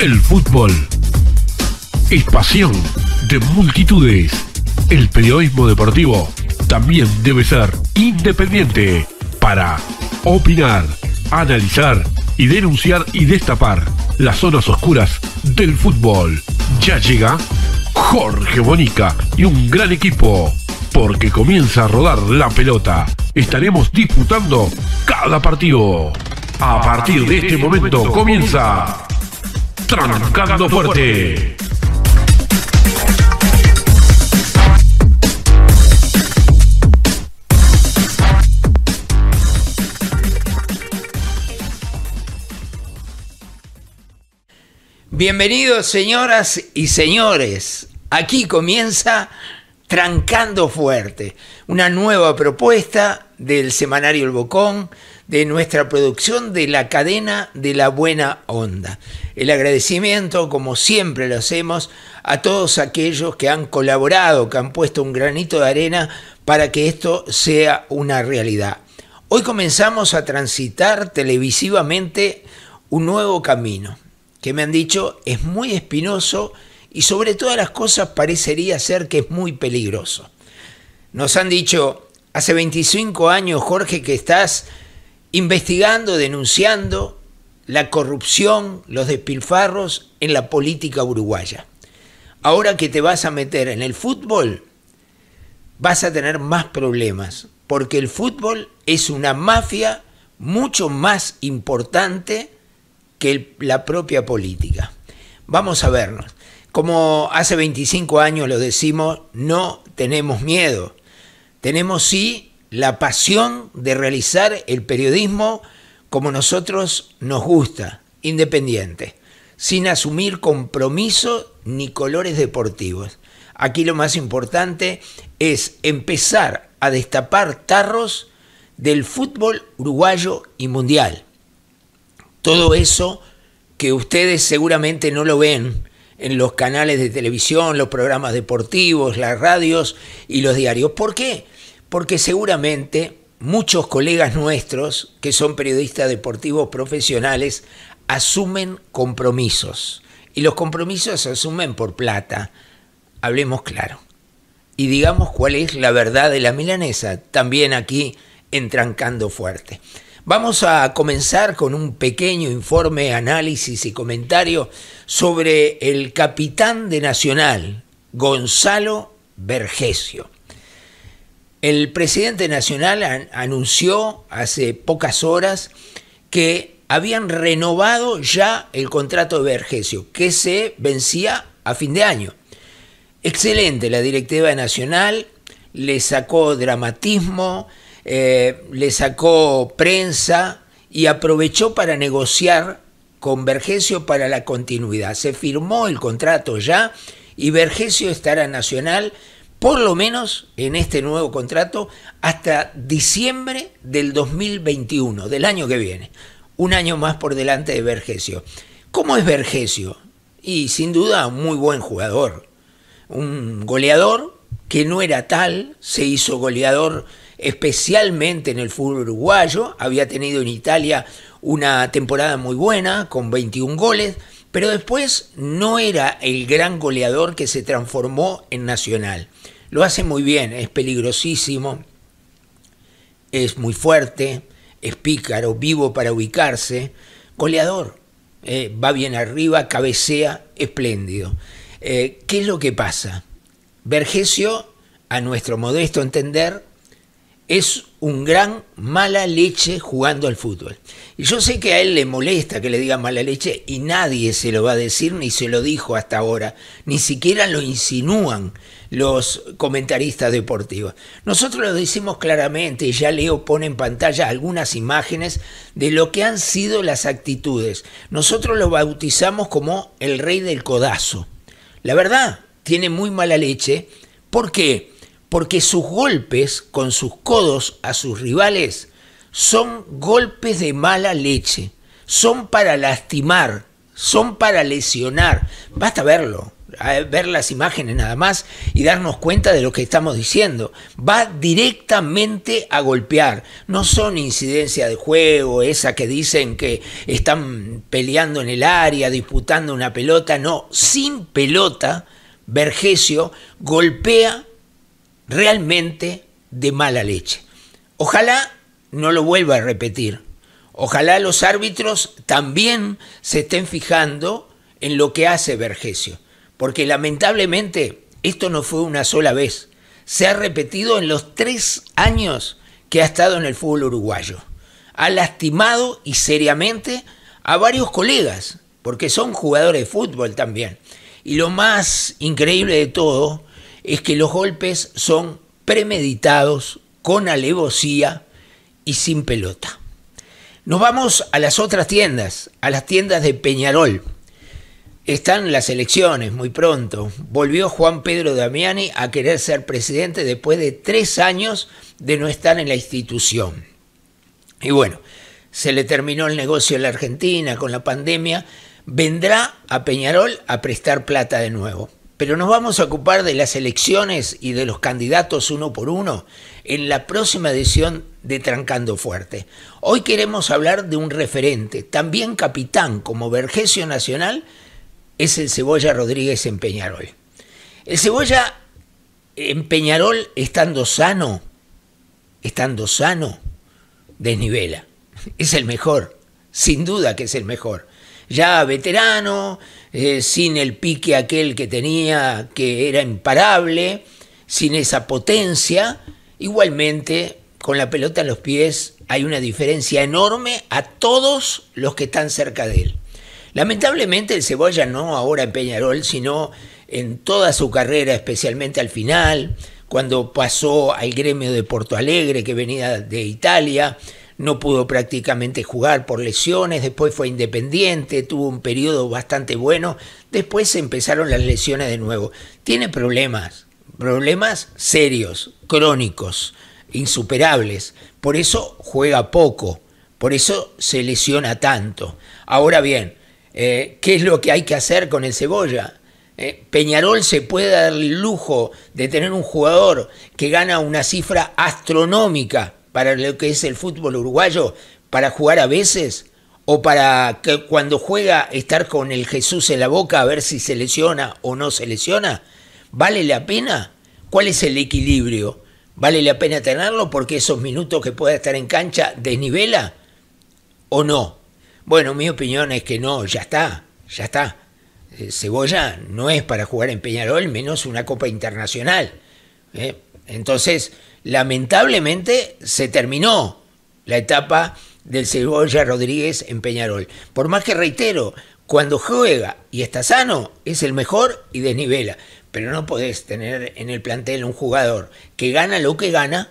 El fútbol es pasión de multitudes. El periodismo deportivo también debe ser independiente para opinar, analizar y denunciar y destapar las zonas oscuras del fútbol. Ya llega Jorge Bonica y un gran equipo porque comienza a rodar la pelota. Estaremos disputando cada partido. A partir de este momento comienza Trancando fuerte. Bienvenidos señoras y señores. Aquí comienza Trancando Fuerte, una nueva propuesta del semanario El Bocón de nuestra producción de la cadena de la buena onda. El agradecimiento, como siempre lo hacemos, a todos aquellos que han colaborado, que han puesto un granito de arena para que esto sea una realidad. Hoy comenzamos a transitar televisivamente un nuevo camino, que me han dicho es muy espinoso y sobre todas las cosas parecería ser que es muy peligroso. Nos han dicho, hace 25 años Jorge que estás investigando, denunciando la corrupción, los despilfarros en la política uruguaya. Ahora que te vas a meter en el fútbol, vas a tener más problemas, porque el fútbol es una mafia mucho más importante que la propia política. Vamos a vernos. Como hace 25 años lo decimos, no tenemos miedo. Tenemos sí la pasión de realizar el periodismo como nosotros nos gusta, independiente, sin asumir compromiso ni colores deportivos. Aquí lo más importante es empezar a destapar tarros del fútbol uruguayo y mundial. Todo eso que ustedes seguramente no lo ven en los canales de televisión, los programas deportivos, las radios y los diarios. ¿Por qué? porque seguramente muchos colegas nuestros que son periodistas deportivos profesionales asumen compromisos y los compromisos se asumen por plata. Hablemos claro y digamos cuál es la verdad de la milanesa, también aquí entrancando fuerte. Vamos a comenzar con un pequeño informe, análisis y comentario sobre el capitán de Nacional, Gonzalo Vergesio. El presidente nacional anunció hace pocas horas que habían renovado ya el contrato de Vergesio, que se vencía a fin de año. Excelente, la directiva nacional le sacó dramatismo, eh, le sacó prensa y aprovechó para negociar con Vergesio para la continuidad. Se firmó el contrato ya y Vergesio estará nacional por lo menos en este nuevo contrato, hasta diciembre del 2021, del año que viene. Un año más por delante de Vergesio. ¿Cómo es Vergesio? Y sin duda muy buen jugador. Un goleador que no era tal, se hizo goleador especialmente en el fútbol uruguayo, había tenido en Italia una temporada muy buena, con 21 goles, pero después no era el gran goleador que se transformó en Nacional. Lo hace muy bien, es peligrosísimo, es muy fuerte, es pícaro, vivo para ubicarse, goleador, eh, va bien arriba, cabecea, espléndido. Eh, ¿Qué es lo que pasa? Vergesio, a nuestro modesto entender, es un gran mala leche jugando al fútbol. Y yo sé que a él le molesta que le digan mala leche y nadie se lo va a decir ni se lo dijo hasta ahora, ni siquiera lo insinúan los comentaristas deportivos. Nosotros lo decimos claramente y ya Leo pone en pantalla algunas imágenes de lo que han sido las actitudes. Nosotros lo bautizamos como el rey del codazo. La verdad, tiene muy mala leche. ¿Por qué? porque sus golpes con sus codos a sus rivales son golpes de mala leche, son para lastimar, son para lesionar. Basta verlo, ver las imágenes nada más y darnos cuenta de lo que estamos diciendo. Va directamente a golpear. No son incidencia de juego, esa que dicen que están peleando en el área, disputando una pelota. No, sin pelota, Vergesio golpea realmente de mala leche. Ojalá no lo vuelva a repetir. Ojalá los árbitros también se estén fijando en lo que hace Vergesio, porque lamentablemente esto no fue una sola vez. Se ha repetido en los tres años que ha estado en el fútbol uruguayo. Ha lastimado y seriamente a varios colegas, porque son jugadores de fútbol también. Y lo más increíble de todo es que los golpes son premeditados, con alevosía y sin pelota. Nos vamos a las otras tiendas, a las tiendas de Peñarol. Están las elecciones muy pronto. Volvió Juan Pedro Damiani a querer ser presidente después de tres años de no estar en la institución. Y bueno, se le terminó el negocio en la Argentina con la pandemia. Vendrá a Peñarol a prestar plata de nuevo pero nos vamos a ocupar de las elecciones y de los candidatos uno por uno en la próxima edición de Trancando Fuerte. Hoy queremos hablar de un referente, también capitán como Vergesio Nacional, es el Cebolla Rodríguez en Peñarol. El Cebolla en Peñarol, estando sano, estando sano, desnivela. Es el mejor, sin duda que es el mejor. Ya veterano, eh, sin el pique aquel que tenía, que era imparable, sin esa potencia. Igualmente, con la pelota en los pies hay una diferencia enorme a todos los que están cerca de él. Lamentablemente el Cebolla no ahora en Peñarol, sino en toda su carrera, especialmente al final, cuando pasó al gremio de Porto Alegre, que venía de Italia, no pudo prácticamente jugar por lesiones, después fue independiente, tuvo un periodo bastante bueno, después empezaron las lesiones de nuevo. Tiene problemas, problemas serios, crónicos, insuperables, por eso juega poco, por eso se lesiona tanto. Ahora bien, eh, ¿qué es lo que hay que hacer con el cebolla? Eh, Peñarol se puede dar el lujo de tener un jugador que gana una cifra astronómica para lo que es el fútbol uruguayo, para jugar a veces o para que cuando juega estar con el Jesús en la boca a ver si se lesiona o no se lesiona? ¿Vale la pena? ¿Cuál es el equilibrio? ¿Vale la pena tenerlo porque esos minutos que pueda estar en cancha desnivela o no? Bueno, mi opinión es que no, ya está, ya está. Eh, Cebolla no es para jugar en Peñarol, menos una Copa Internacional. ¿eh? Entonces, lamentablemente se terminó la etapa del Cebolla Rodríguez en Peñarol. Por más que reitero, cuando juega y está sano, es el mejor y desnivela. Pero no podés tener en el plantel un jugador que gana lo que gana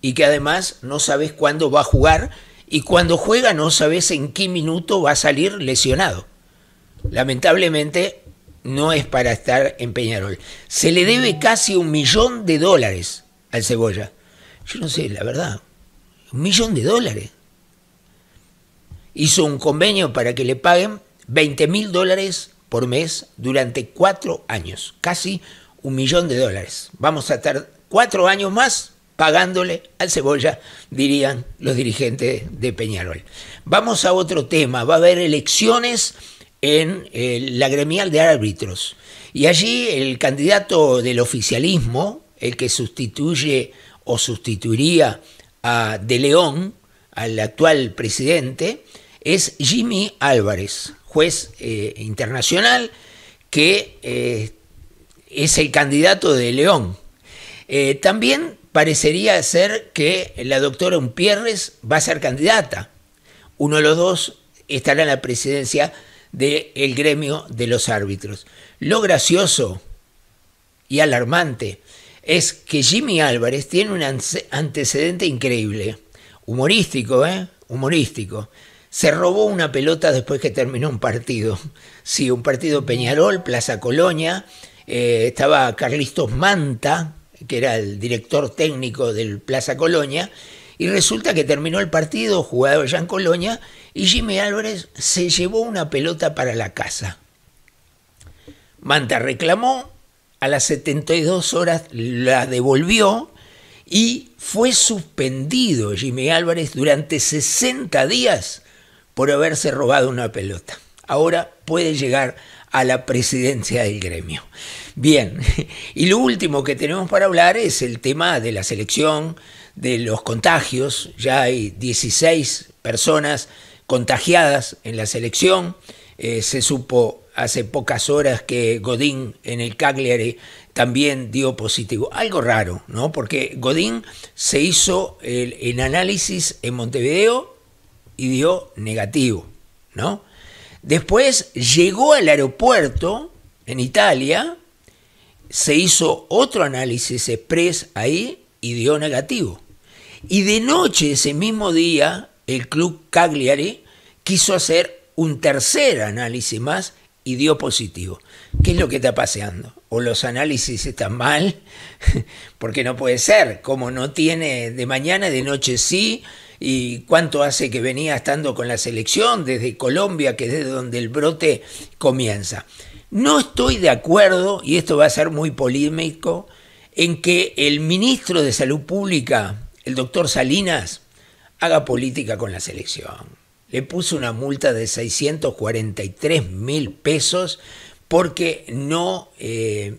y que además no sabes cuándo va a jugar y cuando juega no sabes en qué minuto va a salir lesionado. Lamentablemente no es para estar en Peñarol. Se le debe casi un millón de dólares al Cebolla yo no sé, la verdad, un millón de dólares. Hizo un convenio para que le paguen 20 mil dólares por mes durante cuatro años, casi un millón de dólares. Vamos a estar cuatro años más pagándole al cebolla, dirían los dirigentes de Peñarol. Vamos a otro tema, va a haber elecciones en eh, la gremial de árbitros. Y allí el candidato del oficialismo, el que sustituye o sustituiría a De León, al actual presidente, es Jimmy Álvarez, juez eh, internacional que eh, es el candidato de León. Eh, también parecería ser que la doctora Umpierres va a ser candidata. Uno de los dos estará en la presidencia del gremio de los árbitros. Lo gracioso y alarmante es que Jimmy Álvarez tiene un antecedente increíble, humorístico, ¿eh? Humorístico. Se robó una pelota después que terminó un partido. Sí, un partido Peñarol, Plaza Colonia. Eh, estaba Carlitos Manta, que era el director técnico del Plaza Colonia. Y resulta que terminó el partido, jugado ya en Colonia, y Jimmy Álvarez se llevó una pelota para la casa. Manta reclamó, a las 72 horas la devolvió y fue suspendido Jimmy Álvarez durante 60 días por haberse robado una pelota. Ahora puede llegar a la presidencia del gremio. Bien, y lo último que tenemos para hablar es el tema de la selección, de los contagios. Ya hay 16 personas contagiadas en la selección. Eh, se supo hace pocas horas que Godín en el Cagliari también dio positivo. Algo raro, ¿no? Porque Godín se hizo el, análisis en Montevideo y dio negativo, ¿no? Después llegó al aeropuerto en Italia, se hizo otro análisis express ahí y dio negativo. Y de noche ese mismo día, el club Cagliari quiso hacer un tercer análisis más y dio positivo. ¿Qué es lo que está paseando? ¿O los análisis están mal? Porque no puede ser, como no tiene de mañana, de noche sí, y cuánto hace que venía estando con la selección desde Colombia, que es desde donde el brote comienza. No estoy de acuerdo, y esto va a ser muy polémico, en que el ministro de Salud Pública, el doctor Salinas, haga política con la selección le puso una multa de 643 mil pesos porque no eh,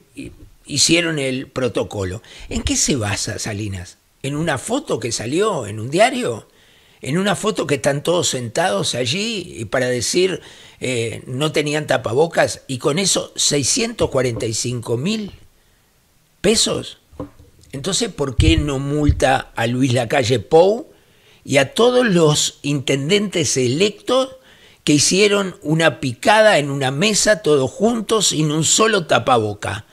hicieron el protocolo. ¿En qué se basa Salinas? ¿En una foto que salió en un diario? ¿En una foto que están todos sentados allí y para decir eh, no tenían tapabocas y con eso 645 mil pesos? Entonces, ¿por qué no multa a Luis Lacalle Pou y a todos los intendentes electos que hicieron una picada en una mesa todos juntos sin un solo tapaboca.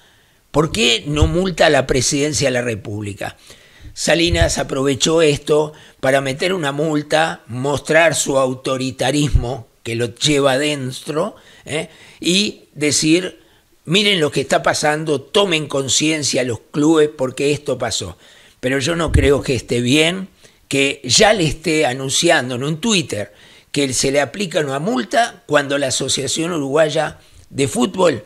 ¿Por qué no multa a la presidencia de la República? Salinas aprovechó esto para meter una multa, mostrar su autoritarismo que lo lleva adentro ¿eh? y decir, miren lo que está pasando, tomen conciencia los clubes porque esto pasó. Pero yo no creo que esté bien, que ya le esté anunciando en un Twitter que se le aplica una multa cuando la Asociación Uruguaya de Fútbol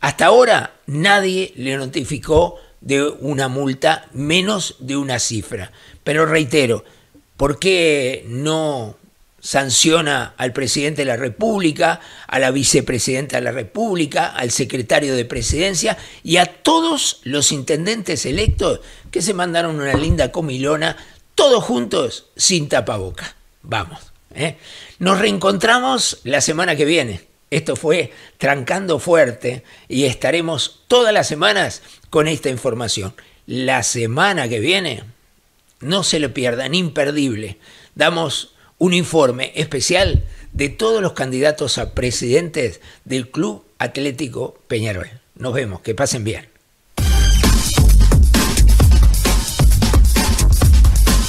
hasta ahora nadie le notificó de una multa menos de una cifra. Pero reitero, ¿por qué no sanciona al presidente de la República, a la vicepresidenta de la República, al secretario de presidencia y a todos los intendentes electos que se mandaron una linda comilona todos juntos sin tapaboca. Vamos. ¿eh? Nos reencontramos la semana que viene. Esto fue Trancando Fuerte y estaremos todas las semanas con esta información. La semana que viene, no se lo pierdan, imperdible. Damos un informe especial de todos los candidatos a presidentes del Club Atlético Peñarol. Nos vemos, que pasen bien.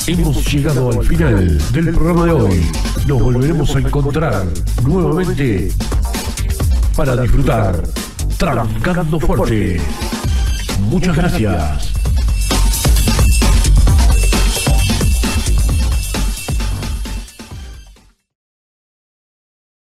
Hemos llegado al final del programa de hoy. Nos volveremos a encontrar nuevamente para disfrutar Trancando Fuerte. Muchas gracias.